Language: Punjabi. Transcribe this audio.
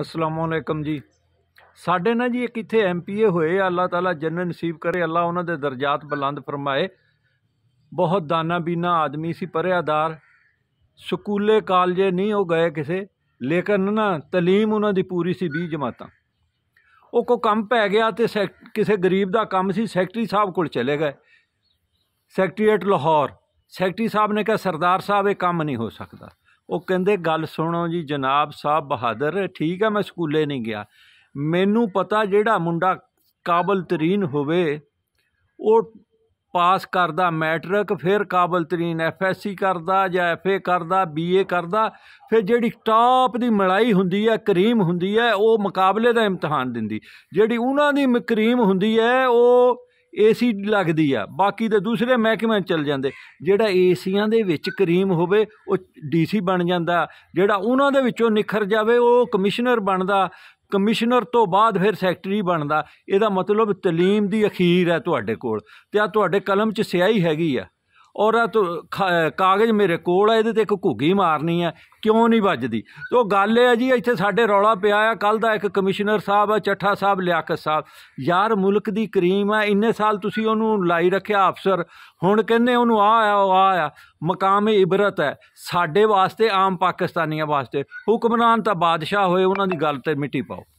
ਅਸਲਾਮੁਅਲੈਕਮ ਜੀ ਸਾਡੇ ਨਾਲ ਜੀ ਇੱਕ ਇੱਥੇ ਐਮਪੀਏ ਹੋਏ ਅੱਲਾਹ ਤਾਲਾ ਜੰਨਤ ਨਸੀਬ ਕਰੇ ਅੱਲਾਹ ਉਹਨਾਂ ਦੇ ਦਰਜਾਤ ਬੁਲੰਦ ਫਰਮਾਏ ਬਹੁਤ ਦਾਨਾ ਬੀਨਾ ਆਦਮੀ ਸੀ ਪਰਿਆਦਾਰ ਸਕੂਲੇ ਕਾਲਜੇ ਨਹੀਂ ਉਹ ਗਏ ਕਿਸੇ ਲੇਕਿਨ ਨਾ تعلیم ਉਹਨਾਂ ਦੀ ਪੂਰੀ ਸੀ 20 ਜਮਾਤਾਂ ਉਹ ਕੋ ਕੰਮ ਪੈ ਗਿਆ ਤੇ ਕਿਸੇ ਗਰੀਬ ਦਾ ਕੰਮ ਸੀ ਸੈਕਟਰੀ ਸਾਹਿਬ ਕੋਲ ਚਲੇ ਗਏ ਸੈਕਟਰੀਏਟ ਲਾਹੌਰ ਸੈਕਟਰੀ ਸਾਹਿਬ ਨੇ ਕਿਹਾ ਸਰਦਾਰ ਸਾਹਿਬ ਇਹ ਕੰਮ ਨਹੀਂ ਹੋ ਸਕਦਾ ਉਹ ਕਹਿੰਦੇ ਗੱਲ ਸੁਣੋ ਜੀ ਜਨਾਬ ਸਾਹਿਬ ਬਹਾਦਰ ਠੀਕ ਹੈ ਮੈਂ ਸਕੂਲੇ ਨਹੀਂ ਗਿਆ ਮੈਨੂੰ ਪਤਾ ਜਿਹੜਾ ਮੁੰਡਾ ਕਾਬਲ ਤਰੀਨ ਹੋਵੇ ਉਹ ਪਾਸ ਕਰਦਾ ਮੈਟ੍ਰਿਕ ਫਿਰ ਕਾਬਲ ਤਰੀਨ ਐਫਐਸਸੀ ਕਰਦਾ ਜਾਂ ਐਫਏ ਕਰਦਾ ਬੀਏ ਕਰਦਾ ਫਿਰ ਜਿਹੜੀ ਟਾਪ ਦੀ ਮਲਾਈ ਹੁੰਦੀ ਹੈ ਕਰੀਮ ਹੁੰਦੀ ਹੈ ਉਹ ਮੁਕਾਬਲੇ ਦਾ ਇਮਤਿਹਾਨ ਦਿੰਦੀ ਜਿਹੜੀ ਉਹਨਾਂ ਦੀ ਕਰੀਮ ਹੁੰਦੀ ਹੈ ਉਹ ਏਸੀ ਲੱਗਦੀ ਆ ਬਾਕੀ ਦੇ ਦੂਸਰੇ ਮਹਿਕਮੇ ਚਲ ਜਾਂਦੇ ਜਿਹੜਾ ਏਸੀਆਂ ਦੇ ਵਿੱਚ ਕਰੀਮ ਹੋਵੇ ਉਹ ਡੀਸੀ ਬਣ ਜਾਂਦਾ ਜਿਹੜਾ ਉਹਨਾਂ ਦੇ ਵਿੱਚੋਂ ਨਿਖਰ ਜਾਵੇ ਉਹ ਕਮਿਸ਼ਨਰ ਬਣਦਾ ਕਮਿਸ਼ਨਰ ਤੋਂ ਬਾਅਦ ਫਿਰ ਸੈਕਟਰੀ ਬਣਦਾ ਇਹਦਾ ਮਤਲਬ ਤਾਲੀਮ ਦੀ ਅਖੀਰ ਹੈ ਤੁਹਾਡੇ ਕੋਲ ਤੇ ਆ ਤੁਹਾਡੇ ਕਲਮ 'ਚ ਸਿਆਹੀ ਹੈਗੀ ਆ ਔਰ ਕਾਗਜ਼ ਮੇਰੇ ਕੋਲ ਆ ਇਹਦੇ ਤੇ ਇੱਕ ਘੁੱਗੀ ਮਾਰਨੀ ਆ ਕਿਉਂ ਨਹੀਂ ਵੱਜਦੀ ਉਹ ਗੱਲ ਇਹ ਆ ਜੀ ਇੱਥੇ ਸਾਡੇ ਰੌਲਾ ਪਿਆ ਆ ਕੱਲ ਦਾ ਇੱਕ ਕਮਿਸ਼ਨਰ ਸਾਹਿਬ ਆ ਚੱਠਾ ਸਾਹਿਬ ਲਿਆਕਤ ਸਾਹਿਬ ਯਾਰ ਮੁਲਕ ਦੀ ਕਰੀਮ ਆ ਇੰਨੇ ਸਾਲ ਤੁਸੀਂ ਉਹਨੂੰ ਲਾਈ ਰੱਖਿਆ ਅਫਸਰ ਹੁਣ ਕਹਿੰਦੇ ਉਹਨੂੰ ਆ ਆ ਉਹ ਆ ਆ ਮਕਾਮ ਇਬਰਤ ਹੈ ਸਾਡੇ ਵਾਸਤੇ ਆਮ ਪਾਕਿਸਤਾਨੀਆਂ ਵਾਸਤੇ ਹੁਕਮਰਾਨ ਤਾਂ ਬਾਦਸ਼ਾਹ ਹੋਏ ਉਹਨਾਂ ਦੀ ਗੱਲ ਤੇ ਮਿੱਟੀ ਪਾਓ